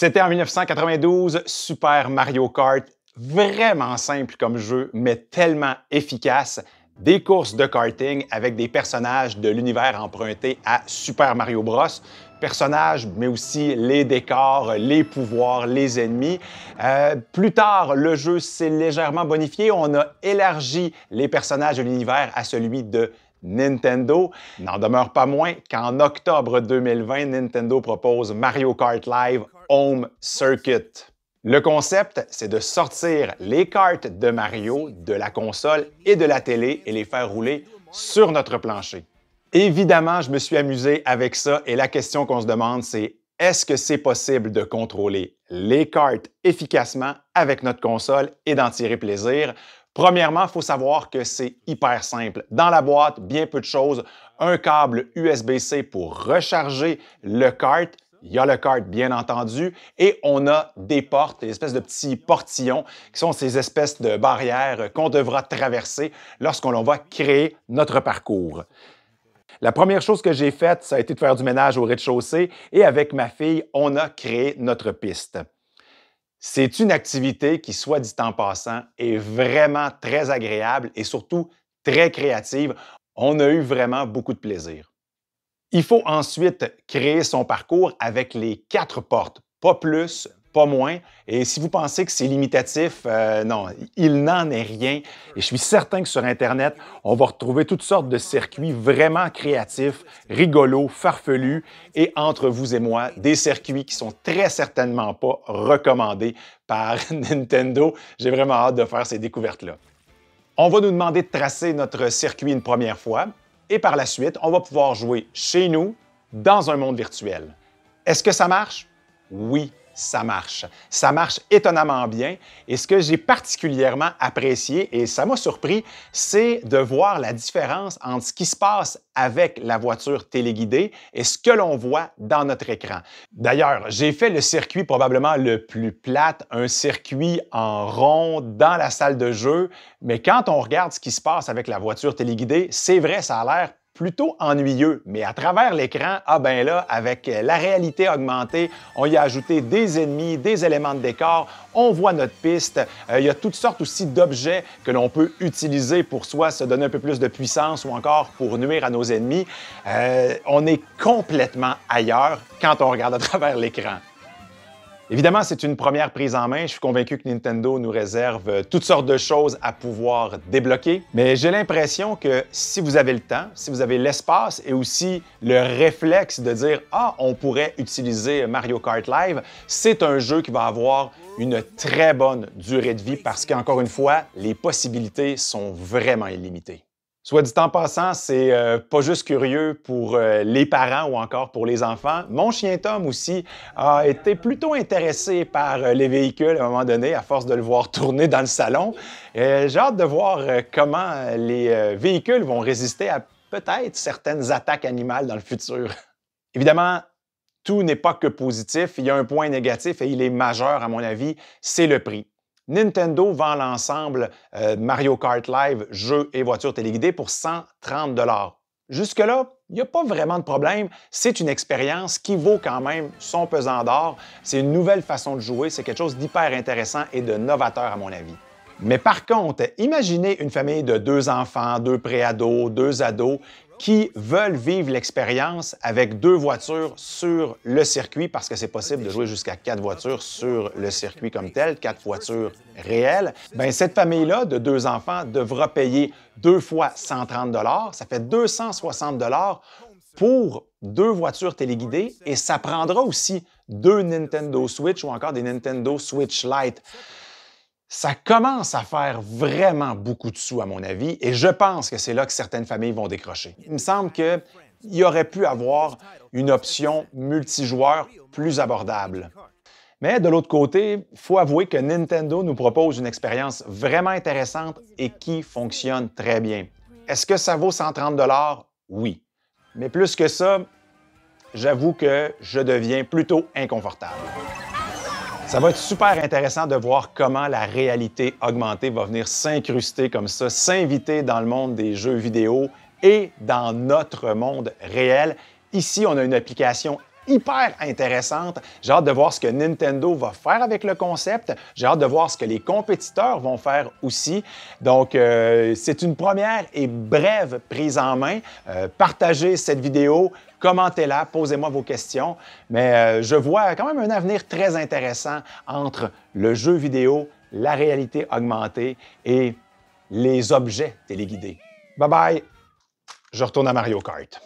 C'était en 1992, Super Mario Kart, vraiment simple comme jeu, mais tellement efficace. Des courses de karting avec des personnages de l'univers emprunté à Super Mario Bros. Personnages, mais aussi les décors, les pouvoirs, les ennemis. Euh, plus tard, le jeu s'est légèrement bonifié. On a élargi les personnages de l'univers à celui de Nintendo. N'en demeure pas moins qu'en octobre 2020, Nintendo propose Mario Kart Live Home Circuit. Le concept, c'est de sortir les cartes de Mario de la console et de la télé et les faire rouler sur notre plancher. Évidemment, je me suis amusé avec ça et la question qu'on se demande, c'est est-ce que c'est possible de contrôler les cartes efficacement avec notre console et d'en tirer plaisir? Premièrement, il faut savoir que c'est hyper simple. Dans la boîte, bien peu de choses. Un câble USB-C pour recharger le cart. Il y a le cart, bien entendu, et on a des portes, des espèces de petits portillons, qui sont ces espèces de barrières qu'on devra traverser lorsqu'on va créer notre parcours. La première chose que j'ai faite, ça a été de faire du ménage au rez-de-chaussée, et avec ma fille, on a créé notre piste. C'est une activité qui, soit dit en passant, est vraiment très agréable et surtout très créative. On a eu vraiment beaucoup de plaisir. Il faut ensuite créer son parcours avec les quatre portes, pas plus, moins. Et si vous pensez que c'est limitatif, euh, non, il n'en est rien. Et je suis certain que sur Internet, on va retrouver toutes sortes de circuits vraiment créatifs, rigolos, farfelus, et entre vous et moi, des circuits qui sont très certainement pas recommandés par Nintendo. J'ai vraiment hâte de faire ces découvertes-là. On va nous demander de tracer notre circuit une première fois, et par la suite, on va pouvoir jouer chez nous, dans un monde virtuel. Est-ce que ça marche? Oui, ça marche. Ça marche étonnamment bien. Et ce que j'ai particulièrement apprécié, et ça m'a surpris, c'est de voir la différence entre ce qui se passe avec la voiture téléguidée et ce que l'on voit dans notre écran. D'ailleurs, j'ai fait le circuit probablement le plus plate, un circuit en rond dans la salle de jeu, mais quand on regarde ce qui se passe avec la voiture téléguidée, c'est vrai, ça a l'air plutôt ennuyeux. Mais à travers l'écran, ah ben là, avec euh, la réalité augmentée, on y a ajouté des ennemis, des éléments de décor, on voit notre piste. Euh, il y a toutes sortes aussi d'objets que l'on peut utiliser pour soit se donner un peu plus de puissance ou encore pour nuire à nos ennemis. Euh, on est complètement ailleurs quand on regarde à travers l'écran. Évidemment, c'est une première prise en main. Je suis convaincu que Nintendo nous réserve euh, toutes sortes de choses à pouvoir débloquer. Mais j'ai l'impression que si vous avez le temps, si vous avez l'espace et aussi le réflexe de dire Ah, on pourrait utiliser Mario Kart Live, c'est un jeu qui va avoir une très bonne durée de vie parce qu'encore une fois, les possibilités sont vraiment illimitées. Soit dit en passant, c'est euh, pas juste curieux pour euh, les parents ou encore pour les enfants. Mon chien Tom aussi a été plutôt intéressé par euh, les véhicules à un moment donné, à force de le voir tourner dans le salon. J'ai hâte de voir comment les véhicules vont résister à peut-être certaines attaques animales dans le futur. Évidemment, tout n'est pas que positif. Il y a un point négatif et il est majeur à mon avis, c'est le prix. Nintendo vend l'ensemble euh, Mario Kart Live, jeux et voitures téléguidées pour 130 Jusque-là, il n'y a pas vraiment de problème. C'est une expérience qui vaut quand même son pesant d'or. C'est une nouvelle façon de jouer. C'est quelque chose d'hyper intéressant et de novateur, à mon avis. Mais par contre, imaginez une famille de deux enfants, deux préados, deux ados qui veulent vivre l'expérience avec deux voitures sur le circuit, parce que c'est possible de jouer jusqu'à quatre voitures sur le circuit comme tel, quatre voitures réelles, ben cette famille-là de deux enfants devra payer deux fois 130 ça fait 260 pour deux voitures téléguidées et ça prendra aussi deux Nintendo Switch ou encore des Nintendo Switch Lite ça commence à faire vraiment beaucoup de sous, à mon avis, et je pense que c'est là que certaines familles vont décrocher. Il me semble qu'il y aurait pu avoir une option multijoueur plus abordable. Mais de l'autre côté, il faut avouer que Nintendo nous propose une expérience vraiment intéressante et qui fonctionne très bien. Est-ce que ça vaut 130 Oui. Mais plus que ça, j'avoue que je deviens plutôt inconfortable. Ça va être super intéressant de voir comment la réalité augmentée va venir s'incruster comme ça, s'inviter dans le monde des jeux vidéo et dans notre monde réel. Ici, on a une application hyper intéressante. J'ai hâte de voir ce que Nintendo va faire avec le concept. J'ai hâte de voir ce que les compétiteurs vont faire aussi. Donc, euh, c'est une première et brève prise en main. Euh, partagez cette vidéo, commentez-la, posez-moi vos questions. Mais euh, je vois quand même un avenir très intéressant entre le jeu vidéo, la réalité augmentée et les objets téléguidés. Bye bye! Je retourne à Mario Kart.